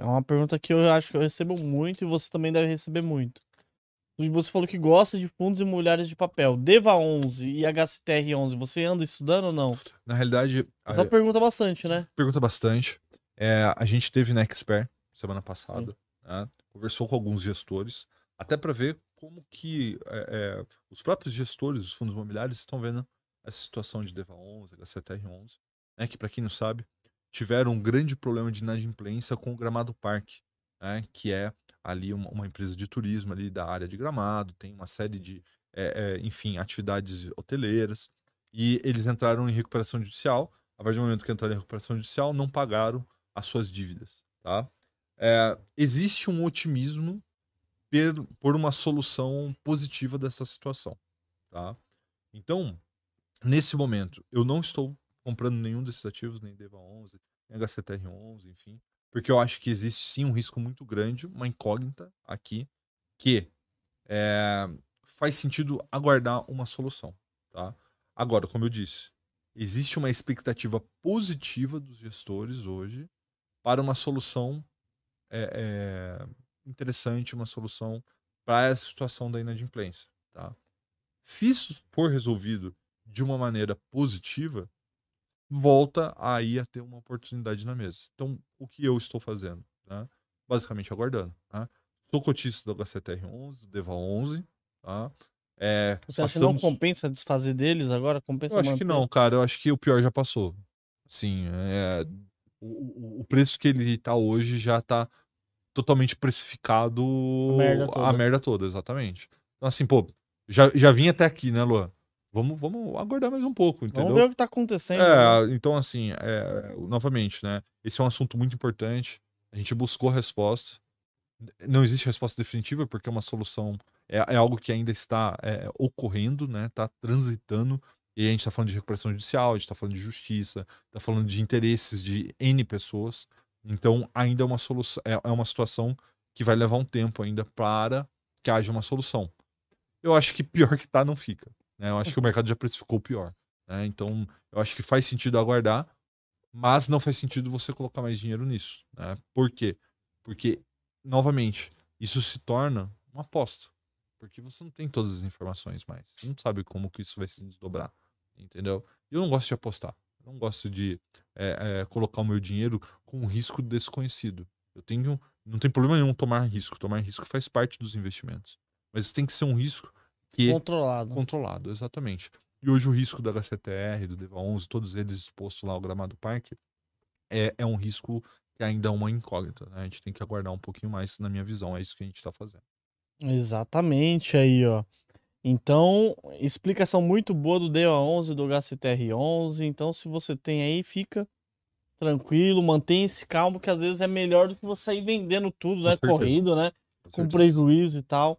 É uma pergunta que eu acho que eu recebo muito e você também deve receber muito. Você falou que gosta de fundos imobiliários de papel. DEVA 11 e HCTR 11, você anda estudando ou não? Na realidade... É só a... pergunta bastante, né? Pergunta bastante. É, a gente teve na Expert semana passada, né? conversou com alguns gestores, até para ver como que é, é, os próprios gestores dos fundos imobiliários estão vendo essa situação de DEVA 11, HCTR 11, né? que para quem não sabe, tiveram um grande problema de inadimplência com o Gramado Parque, né, que é ali uma, uma, empresa de turismo ali da área de Gramado, tem uma série de, é, é, enfim, atividades hoteleiras, e eles entraram em recuperação judicial. A partir do momento que entraram em recuperação judicial, não pagaram as suas dívidas, tá? É, existe um otimismo per, por uma solução positiva dessa situação, tá? Então, nesse momento, eu não estou comprando nenhum desses ativos, nem DEVA 11, nem HCTR 11, enfim, porque eu acho que existe sim um risco muito grande, uma incógnita aqui, que é, faz sentido aguardar uma solução, tá? Agora, como eu disse, existe uma expectativa positiva dos gestores hoje para uma solução é, é, interessante, uma solução para essa situação da inadimplência, tá? Se isso for resolvido de uma maneira positiva, volta aí a ter uma oportunidade na mesa. Então, o que eu estou fazendo? Né? Basicamente aguardando. Né? Sou cotista do HCTR11, do DEVA11. Tá? É, Você acha que não compensa desfazer deles agora? Compensa eu acho manter? que não, cara. Eu acho que o pior já passou. Sim, é... o, o preço que ele está hoje já está totalmente precificado a merda toda, a merda toda exatamente. Então, assim, pô, já, já vim até aqui, né, Luan? Vamos, vamos aguardar mais um pouco, entendeu? Vamos ver o que está acontecendo. É, né? então, assim, é, novamente, né? Esse é um assunto muito importante. A gente buscou a resposta. Não existe resposta definitiva, porque é uma solução. É, é algo que ainda está é, ocorrendo, né? Está transitando. E a gente está falando de recuperação judicial, a gente está falando de justiça, está falando de interesses de N pessoas. Então, ainda é uma solução, é, é uma situação que vai levar um tempo ainda para que haja uma solução. Eu acho que pior que tá, não fica. Né? Eu acho que o mercado já precificou pior. Né? Então, eu acho que faz sentido aguardar, mas não faz sentido você colocar mais dinheiro nisso. Né? Por quê? Porque, novamente, isso se torna uma aposta. Porque você não tem todas as informações mais. Você não sabe como que isso vai se desdobrar. Entendeu? Eu não gosto de apostar. Eu não gosto de é, é, colocar o meu dinheiro com um risco desconhecido. Eu tenho. Não tem problema nenhum tomar risco. Tomar risco faz parte dos investimentos. Mas tem que ser um risco que controlado. Controlado, exatamente. E hoje o risco da HCTR, do DEVA 11, todos eles expostos lá ao gramado parque, é, é um risco que ainda é uma incógnita. Né? A gente tem que aguardar um pouquinho mais, na minha visão, é isso que a gente está fazendo. Exatamente aí, ó. Então, explicação muito boa do Deva 11 do HCTR11. Então, se você tem aí, fica tranquilo, mantenha-se calmo, que às vezes é melhor do que você ir vendendo tudo, né? Corrido, né? Com prejuízo e tal.